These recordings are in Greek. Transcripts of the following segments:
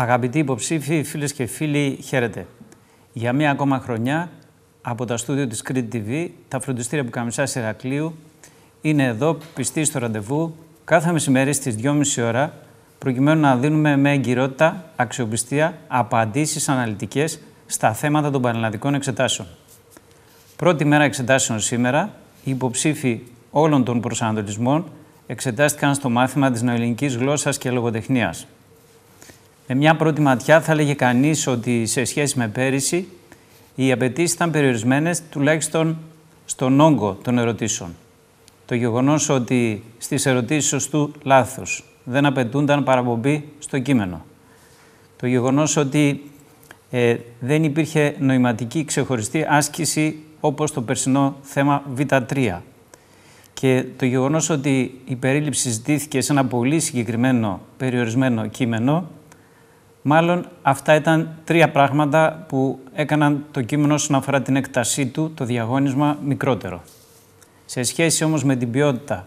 Αγαπητοί υποψήφοι, φίλες και φίλοι, χαίρετε. Για μία ακόμα χρονιά, από τα στούντιο της Crete TV, τα φροντιστήρια που καμισά Ηρακλείου είναι εδώ, πιστοί στο ραντεβού, κάθε μεσημέρι στις 2.30 ώρα, προκειμένου να δίνουμε με εγκυρότητα, αξιοπιστία, απαντήσεις αναλυτικές στα θέματα των πανελλαδικών εξετάσεων. Πρώτη μέρα εξετάσεων σήμερα, οι υποψήφοι όλων των προσανατολισμών εξετάστηκαν στο μάθημα της νεοελληνικής γλώσσας και λογοτεχνίας. Με μια πρώτη ματιά θα έλεγε κανείς ότι σε σχέση με πέρυσι οι απαιτήσεις ήταν περιορισμένες τουλάχιστον στον όγκο των ερωτήσεων. Το γεγονός ότι στις ερωτήσεις σωστού λάθος δεν απαιτούνταν παραπομπή στο κείμενο. Το γεγονός ότι ε, δεν υπήρχε νοηματική ξεχωριστή άσκηση όπως το περσινό θέμα Β3. Και το γεγονός ότι η περίληψη ζητήθηκε σε ένα πολύ συγκεκριμένο περιορισμένο κείμενο Μάλλον αυτά ήταν τρία πράγματα που έκαναν το κείμενο όσον αφορά την έκτασή του, το διαγώνισμα, μικρότερο. Σε σχέση όμως με την ποιότητα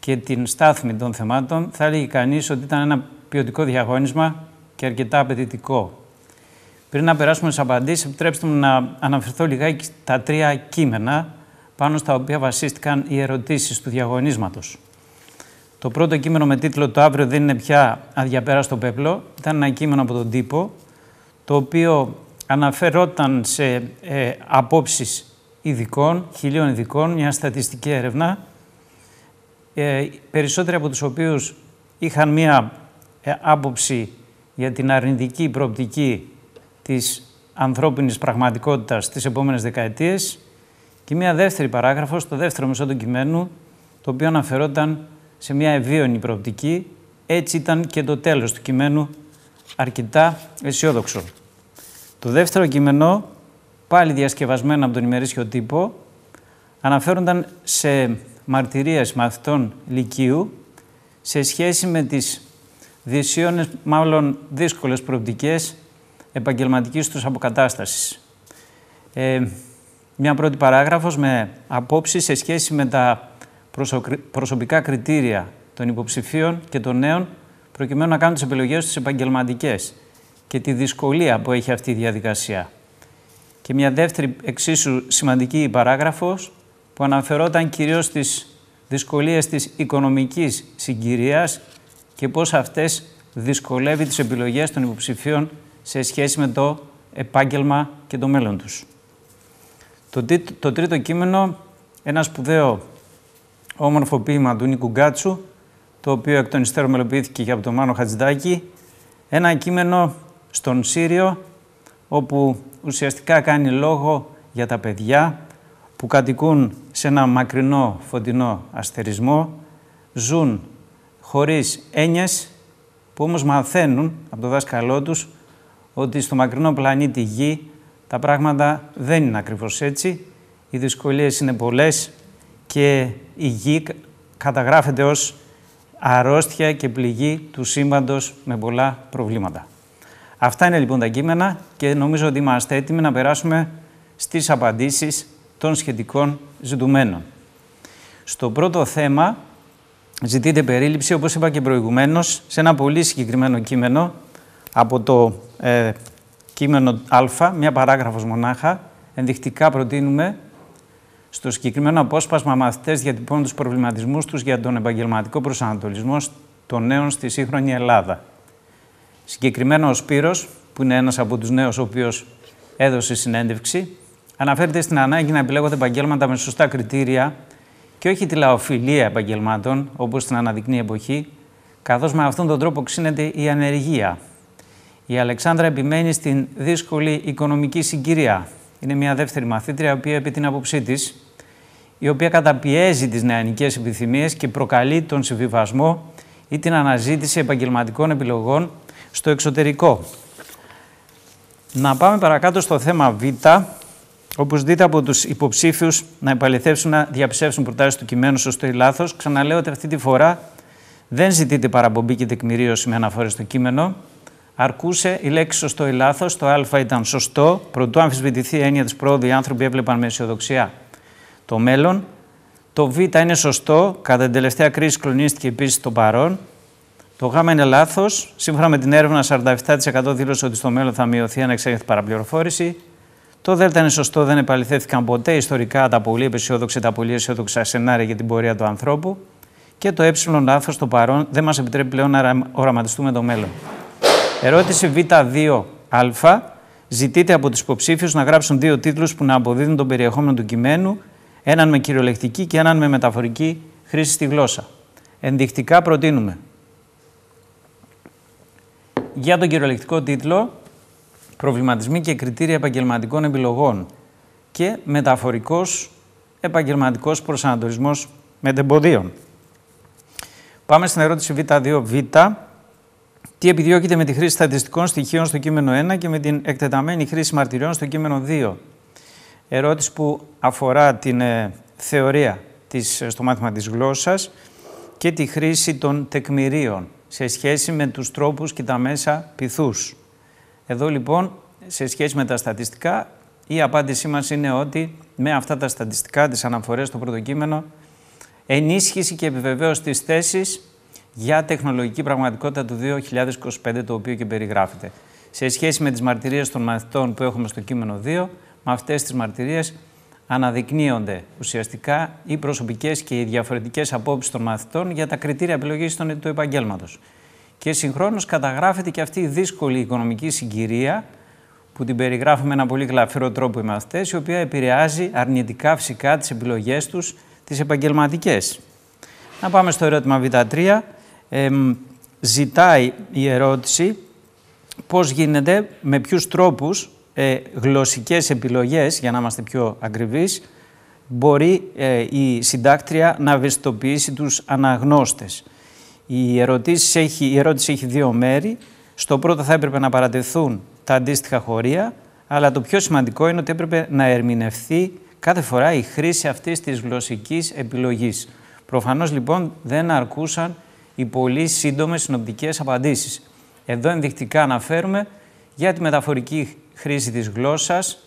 και την στάθμη των θεμάτων, θα έλεγε κανείς ότι ήταν ένα ποιοτικό διαγώνισμα και αρκετά απαιτητικό. Πριν να περάσουμε στις απαντήσεις, επιτρέψτε μου να αναφερθώ λιγάκι στα τρία κείμενα πάνω στα οποία βασίστηκαν οι ερωτήσεις του διαγωνίσματος. Το πρώτο κείμενο με τίτλο «Το αύριο δεν είναι πια αδιαπέραστο πέπλο» ήταν ένα κείμενο από τον τύπο, το οποίο αναφερόταν σε ε, απόψεις ειδικών, χιλίων ειδικών, μια στατιστική έρευνα, ε, περισσότεροι από τους οποίους είχαν μια ε, άποψη για την αρνητική προοπτική της ανθρώπινης πραγματικότητας στις επόμενες δεκαετίες και μια δεύτερη παράγραφος, το δεύτερο μισό του κειμένου, το οποίο αναφερόταν σε μια ευίωνη προοπτική, έτσι ήταν και το τέλος του κειμένου αρκετά αισιόδοξο. Το δεύτερο κείμενο, πάλι διασκευασμένο από τον ημερήσιο τύπο, αναφέρονταν σε μαρτυρίες μαθητών Λυκείου σε σχέση με τις δυσίωνες, μάλλον δύσκολες προοπτικές επαγγελματικής τους αποκατάστασης. Ε, μια πρώτη παράγραφος με απόψεις σε σχέση με τα προσωπικά κριτήρια των υποψηφίων και των νέων προκειμένου να κάνουν τις επιλογές τους επαγγελματικές και τη δυσκολία που έχει αυτή η διαδικασία. Και μια δεύτερη εξίσου σημαντική παράγραφος που αναφερόταν κυρίως στις δυσκολίες της οικονομικής συγκυρίας και πώς αυτές δυσκολεύει τις επιλογές των υποψηφίων σε σχέση με το επάγγελμα και το μέλλον τους. Το, το τρίτο κείμενο, ένα σπουδαίο όμορφο ποίημα του Νίκου Γκάτσου, το οποίο εκ των υστέρων μελοποιήθηκε και από τον Μάνο Χατζηδάκη. Ένα κείμενο στον Σύριο, όπου ουσιαστικά κάνει λόγο για τα παιδιά που κατοικούν σε ένα μακρινό φωτεινό αστερισμό, ζουν χωρίς έννοιες, που όμως μαθαίνουν από το δάσκαλό τους ότι στο μακρινό πλανήτη Γη τα πράγματα δεν είναι ακριβώς έτσι. Οι δυσκολίες είναι πολλές και η γη καταγράφεται ως αρρώστια και πληγή του σύμπαντος με πολλά προβλήματα. Αυτά είναι λοιπόν τα κείμενα και νομίζω ότι είμαστε έτοιμοι να περάσουμε στις απαντήσεις των σχετικών ζητουμένων. Στο πρώτο θέμα ζητείται περίληψη, όπως είπα και προηγουμένως, σε ένα πολύ συγκεκριμένο κείμενο από το ε, κείμενο Α, μια παράγραφος μονάχα. Ενδεικτικά προτείνουμε στο συγκεκριμένο απόσπασμα, μαθητές διατυπώνουν τους προβληματισμούς τους για τον επαγγελματικό προσανατολισμό των νέων στη σύγχρονη Ελλάδα. Συγκεκριμένα, ο Σπύρος, που είναι ένας από τους νέους, ο οποίος έδωσε συνέντευξη, αναφέρεται στην ανάγκη να επιλέγονται επαγγέλματα με σωστά κριτήρια και όχι τη λαοφιλία επαγγελμάτων, όπως την αναδεικνύει εποχή, καθώς με αυτόν τον τρόπο ξύνεται η ανεργία. Η Αλεξάνδρα επιμένει στην δύσκολη οικονομική συγκυρία. Είναι μια δεύτερη μαθήτρια, η οποία επί την άποψή της η οποία καταπιέζει τις νεανικές επιθυμίες και προκαλεί τον συμβιβασμό ή την αναζήτηση επαγγελματικών επιλογών στο εξωτερικό. Να πάμε παρακάτω στο θέμα Β, όπως δείτε από τους υποψήφιους να επαληθεύσουν να διαψεύσουν προτάσεις του κειμένου σωστό ή λάθος. Ξαναλέω ότι αυτή τη φορά δεν ζητείται παραπομπή και τεκμηρίωση με αναφορές στο κείμενο. Αρκούσε η λέξη σωστό ή λάθος, το Α ήταν σωστό. Προτού αμφισβητηθεί η έννοια της πρόοδου, οι άνθρωποι έβλεπαν με αισιοδοξία το μέλλον. Το Β είναι σωστό, κατά την τελευταία κρίση κλονίστηκε επίσης το παρόν. Το Γ είναι λάθος. Σύμφωνα με την έρευνα, 47% δήλωσε ότι στο μέλλον θα μειωθεί αν εξέλιχθη παραπληροφόρηση. Το Δ είναι σωστό, δεν επαληθέθηκαν ποτέ ιστορικά τα πολύ αισιόδοξα τα πολύ αισιόδοξα σενάρια για την πορεία του ανθρώπου. Και το Ε λάθος, το παρόν, δεν μας επιτρέπει πλέον να οραματιστούμε το μέλλον. Ερώτηση Β2α. Ζητείτε από τους υποψήφιους να γράψουν δύο τίτλους που να αποδίδουν τον περιεχόμενο του κειμένου έναν με κυριολεκτική και έναν με μεταφορική χρήση στη γλώσσα. Ενδεικτικά προτείνουμε. Για τον κυριολεκτικό τίτλο, προβληματισμοί και κριτήρια επαγγελματικών επιλογών και μεταφορικός επαγγελματικός προσανατολισμός μετεμποδίων. Πάμε στην ερώτηση Β2Β. Τι επιδιώκεται με τη χρήση στατιστικών στοιχείων στο κείμενο 1 και με την εκτεταμένη χρήση μαρτυριών στο κείμενο 2 ερώτηση που αφορά την ε, θεωρία της, ε, στο μάθημα της γλώσσας και τη χρήση των τεκμηρίων σε σχέση με τους τρόπους και τα μέσα πυθούς. Εδώ λοιπόν, σε σχέση με τα στατιστικά, η απάντησή μας είναι ότι με αυτά τα στατιστικά, τις αναφορές στο πρώτο κείμενο, ενίσχυση και επιβεβαίωση της θέσης για τεχνολογική πραγματικότητα του 2025, το οποίο και περιγράφεται. Σε σχέση με τις μαρτυρίες των μαθητών που έχουμε στο κείμενο 2, με αυτές τις μαρτυρίες αναδεικνύονται ουσιαστικά οι προσωπικές και οι διαφορετικές απόψεις των μαθητών για τα κριτήρια επιλογής του επαγγέλματος. Και συγχρόνως καταγράφεται και αυτή η δύσκολη οικονομική συγκυρία που την περιγράφουμε με ένα πολύ γλαφυρό τρόπο οι μαθητές, η οποία επηρεάζει αρνητικά φυσικά τις επιλογές τους, τις επαγγελματικές. Να πάμε στο ερώτημα Β3. Ε, ζητάει η ερώτηση πώς γίνεται, με ποιους τρόπους ε, γλωσσικές επιλογές, για να είμαστε πιο ακριβείς, μπορεί ε, η συντάκτρια να βεστοποιήσει τους αναγνώστες. Η ερώτηση, έχει, η ερώτηση έχει δύο μέρη. Στο πρώτο θα έπρεπε να παρατεθούν τα αντίστοιχα χωρία, αλλά το πιο σημαντικό είναι ότι έπρεπε να ερμηνευθεί κάθε φορά η χρήση αυτής της γλωσσικής επιλογής. Προφανώς λοιπόν δεν αρκούσαν οι πολύ σύντομες συνοπτικές απαντήσεις. Εδώ ενδεικτικά αναφέρουμε για τη μεταφορική χρήση της γλώσσας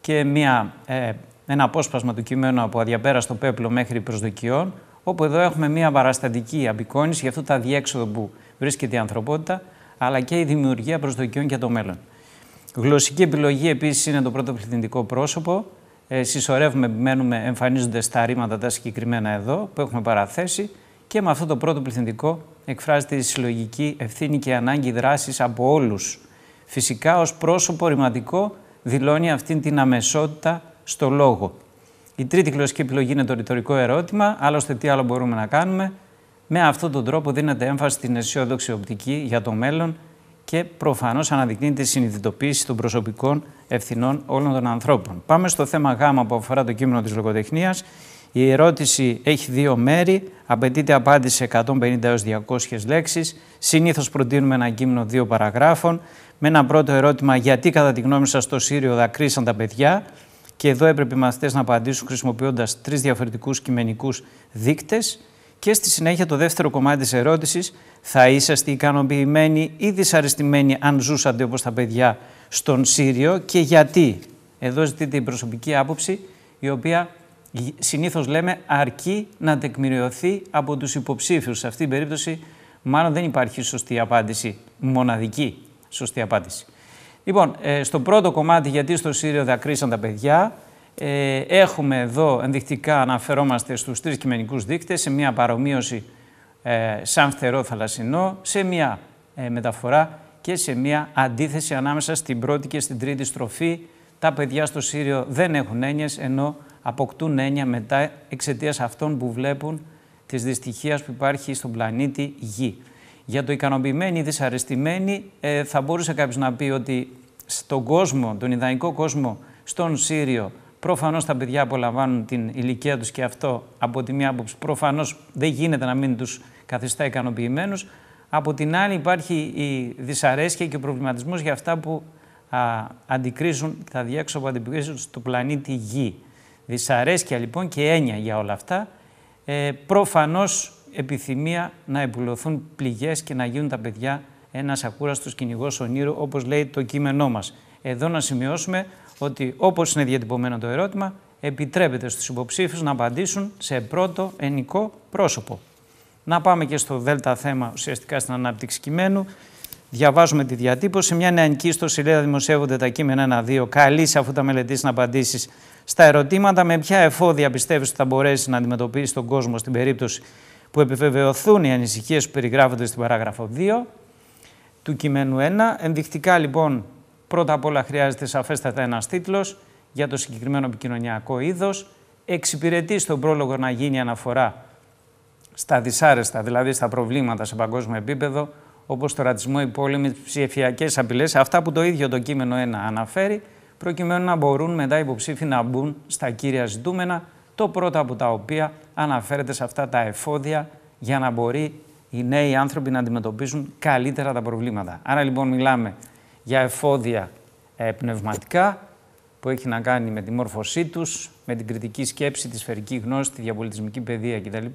και μια, ε, ένα απόσπασμα του κειμένου από αδιαπέραστο πέπλο μέχρι προσδοκιών, όπου εδώ έχουμε μια παραστατική απεικόνηση για αυτό τα διέξοδο που βρίσκεται η ανθρωπότητα, αλλά και η δημιουργία προσδοκιών για το μέλλον. Γλωσσική επιλογή επίσης είναι το πρώτο πληθυντικό πρόσωπο. Ε, συσσωρεύουμε, επιμένουμε, εμφανίζονται στα ρήματα τα συγκεκριμένα εδώ που έχουμε παραθέσει και με αυτό το πρώτο πληθυντικό εκφράζεται η συλλογική ευθύνη και ανάγκη δράσης από όλους φυσικά ως πρόσωπο ρηματικό δηλώνει αυτήν την αμεσότητα στο λόγο. Η τρίτη γλωσσική επιλογή είναι το ρητορικό ερώτημα, άλλωστε τι άλλο μπορούμε να κάνουμε. Με αυτόν τον τρόπο δίνεται έμφαση στην αισιόδοξη οπτική για το μέλλον και προφανώς αναδεικνύεται τη συνειδητοποίηση των προσωπικών ευθυνών όλων των ανθρώπων. Πάμε στο θέμα Γ που αφορά το κείμενο της λογοτεχνίας. Η ερώτηση έχει δύο μέρη. Απαιτείται απάντηση 150 έως 200 λέξεις. Συνήθως προτείνουμε ένα κείμενο δύο παραγράφων. Με ένα πρώτο ερώτημα, γιατί κατά τη γνώμη σας στο Σύριο δακρύσαν τα παιδιά. Και εδώ έπρεπε οι μαθητές να απαντήσουν χρησιμοποιώντας τρεις διαφορετικούς κειμενικούς δείκτες. Και στη συνέχεια το δεύτερο κομμάτι της ερώτησης, θα είσαστε ικανοποιημένοι ή δυσαρεστημένοι αν ζούσατε όπως τα παιδιά στον Σύριο και γιατί. Εδώ ζητείται η προσωπική στον συριο και γιατι εδω ζητειτε η οποία συνήθως λέμε αρκεί να τεκμηριωθεί από τους υποψήφιους. Σε αυτή την περίπτωση μάλλον δεν υπάρχει σωστή απάντηση, μοναδική σωστή απάντηση. Λοιπόν, ε, στο πρώτο κομμάτι γιατί στο Σύριο δακρύσαν τα παιδιά, ε, έχουμε εδώ ενδεικτικά αναφερόμαστε στους τρεις κειμενικούς δείκτες, σε μια παρομοίωση ε, σαν φτερό θαλασσινό, σε μια μεταφορά και σε μια αντίθεση ανάμεσα στην πρώτη και στην τρίτη στροφή. Τα παιδιά στο Σύριο δεν έχουν έννοιες, ενώ αποκτούν έννοια μετά εξαιτίας αυτών που βλέπουν της δυστυχίας που υπάρχει στον πλανήτη Γη. Για το ικανοποιημένοι ή δυσαρεστημένοι, ε, θα μπορούσε κάποιος να πει ότι στον κόσμο, τον ιδανικό κόσμο, στον Σύριο, προφανώς τα παιδιά απολαμβάνουν την ηλικία τους και αυτό από τη μία άποψη προφανώς δεν γίνεται να μην τους καθιστά ικανοποιημένους. Από την άλλη, υπάρχει η δυσαρέσκεια και ο προβληματισμός για αυτά που α, αντικρίζουν, τα διέξοδα που αντικρίζουν στο πλανήτη Γη. Δυσαρέσκεια λοιπόν και έννοια για όλα αυτά. Ε, προφανώς επιθυμία να επουλωθούν πληγές και να γίνουν τα παιδιά ένας ακούραστος κυνηγός ονείρου, όπως λέει το κείμενό μας. Εδώ να σημειώσουμε ότι όπως είναι διατυπωμένο το ερώτημα, επιτρέπεται στους υποψήφιους να απαντήσουν σε πρώτο ενικό πρόσωπο. Να πάμε και στο δέλτα θέμα ουσιαστικά στην ανάπτυξη κειμένου. Διαβάζουμε τη διατύπωση. Μια νεανική ιστοσελίδα δημοσιεύονται τα κειμενα ενα ένα-δύο Καλή αφού τα μελετήσεις να απαντήσεις στα ερωτήματα. Με ποια εφόδια πιστεύεις ότι θα μπορέσεις να αντιμετωπίσεις τον κόσμο στην περίπτωση που επιβεβαιωθούν οι ανησυχίες που περιγράφονται στην παράγραφο 2 του κειμένου 1. Ενδεικτικά λοιπόν, πρώτα απ' όλα χρειάζεται σαφέστατα ένας τίτλος για το συγκεκριμένο επικοινωνιακό είδος. Εξυπηρετεί στον πρόλογο να γίνει αναφορά στα δυσάρεστα, δηλαδή στα προβλήματα σε παγκόσμιο επίπεδο, όπως το ρατσισμό, οι πόλεμοι, τις ψηφιακές απειλές, αυτά που το ίδιο το κείμενο 1 αναφέρει, προκειμένου να μπορούν μετά οι υποψήφοι να μπουν στα κύρια ζητούμενα, το πρώτο από τα οποία αναφέρεται σε αυτά τα εφόδια για να μπορεί οι νέοι άνθρωποι να αντιμετωπίζουν καλύτερα τα προβλήματα. Άρα λοιπόν μιλάμε για εφόδια ε, πνευματικά που έχει να κάνει με τη μόρφωσή τους, με την κριτική σκέψη, τη σφαιρική γνώση, τη διαπολιτισμική παιδεία κτλ.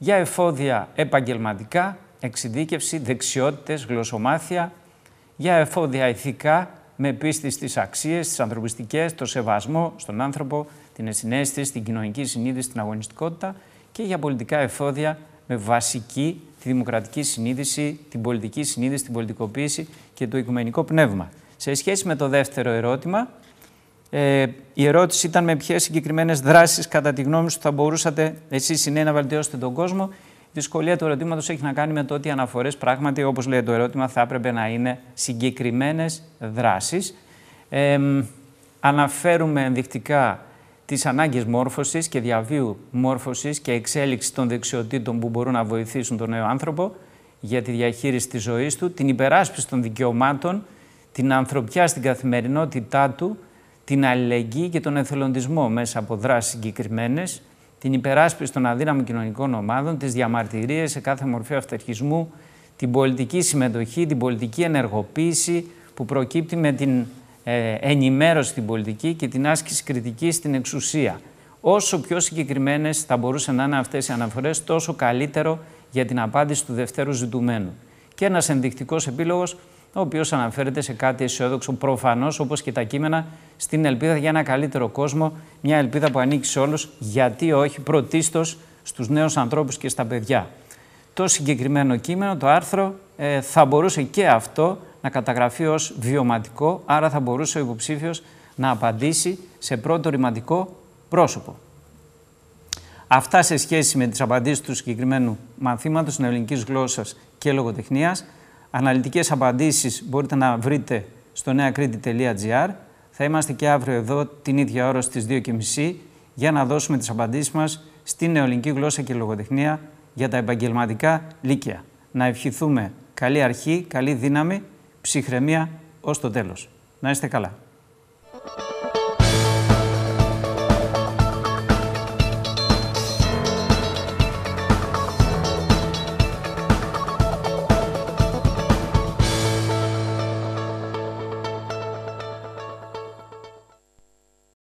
Για εφόδια επαγγελματικά εξειδίκευση, δεξιότητες, γλωσσομάθεια για εφόδια ηθικά με πίστη στις αξίες, στις ανθρωπιστικές, το σεβασμό στον άνθρωπο, την συνέστηση, την κοινωνική συνείδηση, την αγωνιστικότητα και για πολιτικά εφόδια με βασική τη δημοκρατική συνείδηση, την πολιτική συνείδηση, την πολιτικοποίηση και το οικουμενικό πνεύμα. Σε σχέση με το δεύτερο ερώτημα, ε, η ερώτηση ήταν με ποιες συγκεκριμένες δράσεις, κατά τη γνώμη σου, θα μπορούσατε εσείς οι να βελτιώσετε τον κόσμο. Η δυσκολία του ερωτήματος έχει να κάνει με το ότι οι αναφορές πράγματι, όπως λέει το ερώτημα, θα έπρεπε να είναι συγκεκριμένες δράσεις. Ε, αναφέρουμε ενδεικτικά τις ανάγκες μόρφωσης και διαβίου μόρφωσης και εξέλιξη των δεξιοτήτων που μπορούν να βοηθήσουν τον νέο άνθρωπο για τη διαχείριση της ζωής του, την υπεράσπιση των δικαιωμάτων, την ανθρωπιά στην καθημερινότητά του, την αλληλεγγύη και τον εθελοντισμό μέσα από δράσεις συγκεκριμένες την υπεράσπιση των αδύναμων κοινωνικών ομάδων, τις διαμαρτυρίες σε κάθε μορφή αυτερχισμού, την πολιτική συμμετοχή, την πολιτική ενεργοποίηση που προκύπτει με την ε, ενημέρωση στην πολιτική και την άσκηση κριτικής στην εξουσία. Όσο πιο συγκεκριμένες θα μπορούσαν να είναι αυτές οι αναφορές, τόσο καλύτερο για την απάντηση του δευτέρου ζητουμένου. Και ένας ενδεικτικός επίλογος ο οποίος αναφέρεται σε κάτι αισιόδοξο προφανώς όπως και τα κείμενα στην ελπίδα για ένα καλύτερο κόσμο, μια ελπίδα που ανήκει σε όλους, γιατί όχι πρωτίστως στους νέους ανθρώπους και στα παιδιά. Το συγκεκριμένο κείμενο, το άρθρο, ε, θα μπορούσε και αυτό να καταγραφεί ως βιωματικό, άρα θα μπορούσε ο υποψήφιος να απαντήσει σε πρώτο ρηματικό πρόσωπο. Αυτά σε σχέση με τις απαντήσεις του συγκεκριμένου μαθήματος στην ελληνικής γλώσσας και λογοτεχνίας. Αναλυτικές απαντήσεις μπορείτε να βρείτε στο νεακρίτη.gr. Θα είμαστε και αύριο εδώ την ίδια ώρα στις 2.30 για να δώσουμε τις απαντήσεις μας στην νεοελληνική γλώσσα και λογοτεχνία για τα επαγγελματικά λύκεια. Να ευχηθούμε καλή αρχή, καλή δύναμη, ψυχραιμία ως το τέλος. Να είστε καλά.